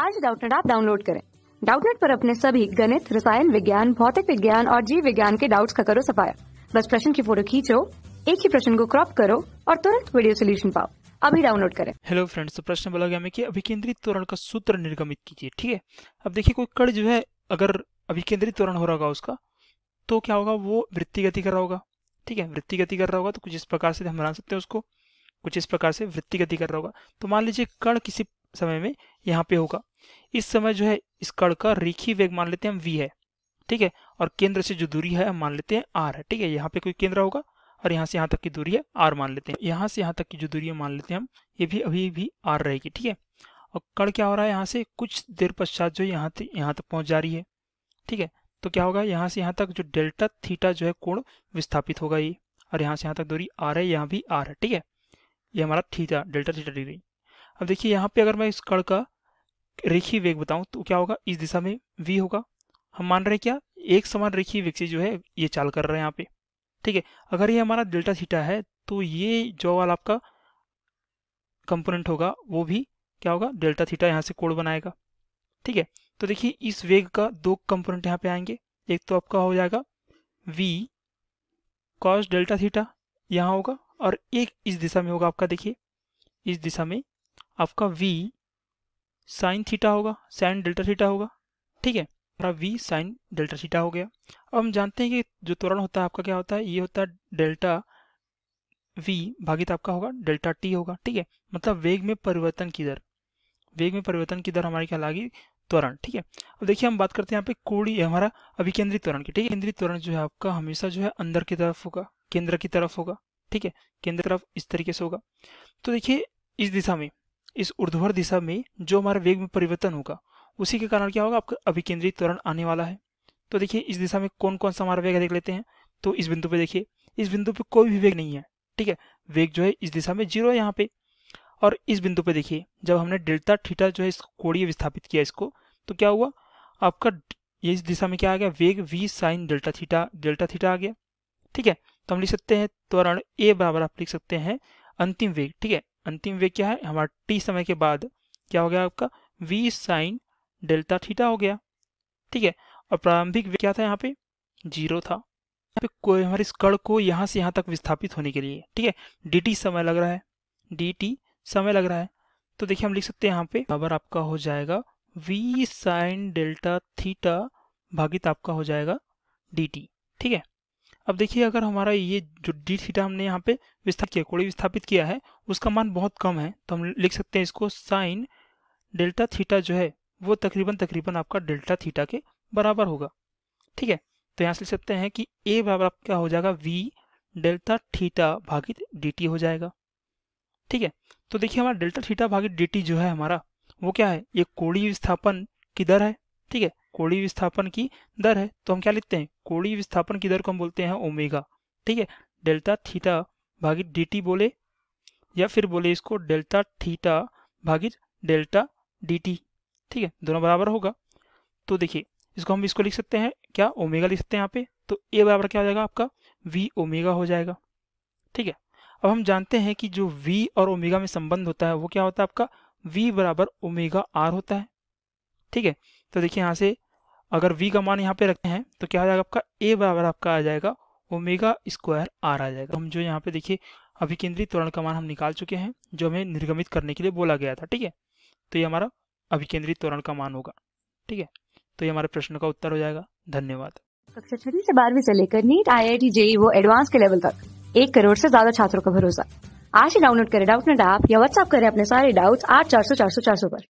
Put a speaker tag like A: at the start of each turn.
A: आज डाउटनेट आप डाउनलोड करें डाउटनेट पर अपने सभी गणित रसायन विज्ञान भौतिक विज्ञान और जीव विज्ञान के डाउट्स का करो सफाया बस प्रश्न की फोटो खींचो एक ही प्रश्न को क्रॉप करो और तुरंत वीडियो सोल्यूशन पाओ अभी डाउनलोड करें हेलो फ्रेंड्स तो प्रश्न बोला गया कि अभिकेंद्रित त्वरण का सूत्र निर्गमित कीजिए ठीक है अब देखिए कोई कड़ जो है अगर अभिकेंद्रित त्वरण हो रहा होगा उसका तो क्या होगा वो वृत्ति गति कर रहा होगा ठीक है वृत्ति गति कर रहा होगा तो कुछ इस प्रकार से हम मान सकते हैं उसको कुछ इस प्रकार से वृत्ति गति कर रहा होगा तो मान लीजिए कण किसी समय में यहाँ पे होगा इस समय जो है इस कण का रेखी वेग मान लेते हैं हम वी है ठीक है और केंद्र से जो दूरी है मान लेते हैं आर है ठीक है यहाँ पे कोई केंद्र होगा और यहाँ से यहाँ तक की दूरी है आर मान लेते हैं यहाँ से यहाँ तक की जो दूरी है मान लेते हैं हम ये भी अभी भी आर रहेगी ठीक है और कण क्या हो रहा है यहाँ से कुछ देर पश्चात जो यहाँ यहाँ तक पहुँच जा रही है ठीक है तो क्या होगा यहाँ से यहाँ तक जो डेल्टा थीटा जो है कोण विस्थापित होगा ये और यहाँ से यहाँ तक दूरी आर है यहाँ भी आर है ठीक है ये हमारा थीटा डेल्टा थीटा डिग्री अब देखिए यहाँ पे अगर मैं इस कण का रेखीय वेग बताऊं तो क्या होगा इस दिशा में वी होगा हम मान रहे हैं क्या एक समान रेखीय वेग से जो है ये चाल कर रहे हैं यहाँ पे ठीक है अगर ये हमारा डेल्टा थीटा है तो ये जो वाला आपका कंपोनेंट होगा वो भी क्या होगा डेल्टा थीटा यहाँ से कोण बनाएगा ठीक है तो देखिए इस वेग का दो कंपोनेंट यहाँ पे आएंगे एक तो आपका हो जाएगा v cos डेल्टा थीटा यहाँ होगा और एक इस दिशा में होगा आपका देखिए इस दिशा में आपका v साइन थीटा होगा साइन डेल्टा थीटा होगा ठीक है हमारा v साइन डेल्टा थीटा हो गया अब हम जानते हैं कि जो त्वरण होता है आपका क्या होता है ये होता है डेल्टा v भागित आपका होगा डेल्टा टी होगा ठीक है मतलब वेग में परिवर्तन की दर वेग में परिवर्तन की दर हमारी क्या लागी त्वरण ठीक है अब देखिए हम बात करते हैं यहाँ पे कोड़ी हमारा अभिकेंद्रित त्वरण की ठीक है केंद्रित त्वरण जो है आपका हमेशा जो है अंदर की तरफ होगा केंद्र की तरफ होगा ठीक है केंद्र तरफ इस तरीके से होगा तो देखिए इस दिशा में इस ऊर्ध्वर दिशा में जो हमारा वेग में परिवर्तन होगा उसी के कारण क्या होगा आपका अभिकेंद्रित त्वरण आने वाला है तो देखिए इस दिशा में कौन कौन सा हमारा वेग देख लेते हैं तो इस बिंदु पे देखिए इस बिंदु पे कोई भी वेग नहीं है ठीक है वेग जो है इस दिशा में जीरो है यहाँ पे और इस बिंदु पे देखिए जब हमने डेल्टा थीटा जो है इस कोड़ी विस्थापित किया इसको तो क्या हुआ आपका ये इस दिशा में क्या आ गया वेग V sine delta theta delta theta आ गया ठीक है तो हम लिख सकते हैं त्वरण ए बराबर आप लिख सकते हैं अंतिम वेग ठीक है अंतिम वे क्या है हमारा टी समय के बाद क्या हो गया आपका वी साइन डेल्टा थीटा हो गया ठीक है और प्रारंभिक वे क्या था यहाँ पे जीरो था यहाँ पे कोई हमारे इस कड़ को यहाँ से यहाँ तक विस्थापित होने के लिए ठीक है डी समय लग रहा है डी समय लग रहा है तो देखिए हम लिख सकते हैं यहाँ पे बराबर आपका हो जाएगा वी साइन डेल्टा थीटा भागित आपका हो जाएगा डी ठीक है अब देखिए अगर हमारा ये जो डी थीटा हमने यहाँ पे विस्थापित किया कोड़ी विस्थापित किया है उसका मान बहुत कम है तो हम लिख सकते हैं इसको साइन डेल्टा थीटा जो है वो तकरीबन तकरीबन आपका डेल्टा थीटा के बराबर होगा ठीक है तो यहाँ से लिख सकते हैं कि ए बराबर आपका हो जाएगा वी डेल्टा थीटा भागित डी हो जाएगा ठीक है तो देखिए हमारा डेल्टा थीटा भागित डी जो है हमारा वो क्या है ये कोड़ी विस्थापन किधर है ठीक है कोड़ी विस्थापन की दर है तो हम क्या लिखते हैं कोड़ी विस्थापन की दर को हम बोलते हैं ओमेगा ठीक है डेल्टा थीटा भागी डी बोले या फिर बोले इसको डेल्टा थीटा भागी डेल्टा डी ठीक है दोनों बराबर होगा तो देखिए इसको हम इसको लिख सकते हैं क्या ओमेगा लिख सकते हैं यहाँ पे तो ए बराबर क्या हो जाएगा आपका वी ओमेगा हो जाएगा ठीक है अब हम जानते हैं कि जो वी और ओमेगा में संबंध होता है वो क्या होता है आपका वी बराबर ओमेगा आर होता है ठीक है तो देखिए यहाँ से अगर v का मान यहाँ पे रखते हैं तो क्या आ जाएगा आपका a बराबर आपका आ जाएगा ओमेगा स्क्वायर आर आ जाएगा हम जो यहाँ पे देखिए अभी केंद्रित त्वरण का मान हम निकाल चुके हैं जो हमें निर्गमित करने के लिए बोला गया था ठीक है तो ये हमारा अभिकेंद्रित त्वरण का मान होगा ठीक है तो ये हमारे प्रश्न का उत्तर हो जाएगा धन्यवाद कक्षा छठी से बारहवीं से लेकर नीट आई आई टी जे वो एडवांस के लेवल तक एक करोड़ से ज्यादा छात्रों का भरोसा आज ही डाउनलोड करें डाउट नेट ऐप या व्हाट्सअप करें अपने सारे डाउट्स आठ चार सौ चार सौ चार सौ पर